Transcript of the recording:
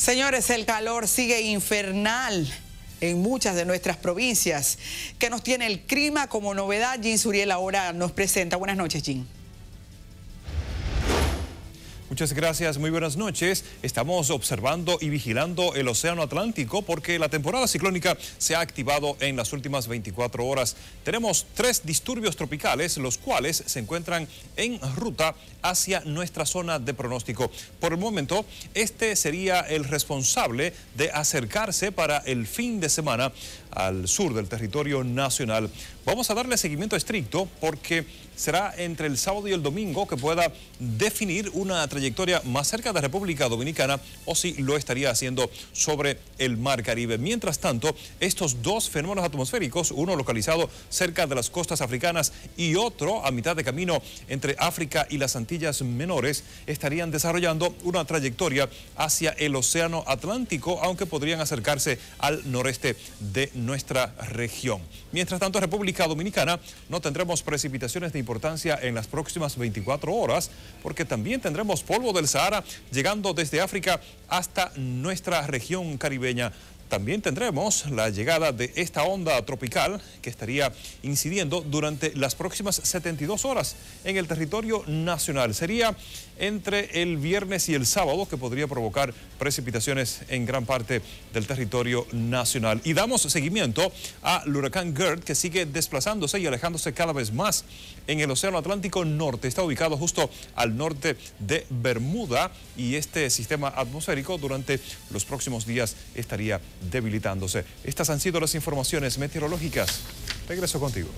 Señores, el calor sigue infernal en muchas de nuestras provincias. ¿Qué nos tiene el clima como novedad? Jin Suriel ahora nos presenta. Buenas noches, Jin. Muchas gracias, muy buenas noches. Estamos observando y vigilando el Océano Atlántico porque la temporada ciclónica se ha activado en las últimas 24 horas. Tenemos tres disturbios tropicales, los cuales se encuentran en ruta hacia nuestra zona de pronóstico. Por el momento, este sería el responsable de acercarse para el fin de semana al sur del territorio nacional. Vamos a darle seguimiento estricto porque será entre el sábado y el domingo que pueda definir una trayectoria trayectoria más cerca de República Dominicana o si lo estaría haciendo sobre el Mar Caribe. Mientras tanto, estos dos fenómenos atmosféricos, uno localizado cerca de las costas africanas y otro a mitad de camino entre África y las Antillas Menores, estarían desarrollando una trayectoria hacia el Océano Atlántico, aunque podrían acercarse al noreste de nuestra región. Mientras tanto, República Dominicana no tendremos precipitaciones de importancia en las próximas 24 horas, porque también tendremos polvo del Sahara, llegando desde África hasta nuestra región caribeña. También tendremos la llegada de esta onda tropical que estaría incidiendo durante las próximas 72 horas en el territorio nacional. Sería entre el viernes y el sábado que podría provocar precipitaciones en gran parte del territorio nacional. Y damos seguimiento al huracán Gerd que sigue desplazándose y alejándose cada vez más en el Océano Atlántico Norte. Está ubicado justo al norte de Bermuda y este sistema atmosférico durante los próximos días estaría debilitándose. Estas han sido las informaciones meteorológicas. Regreso contigo.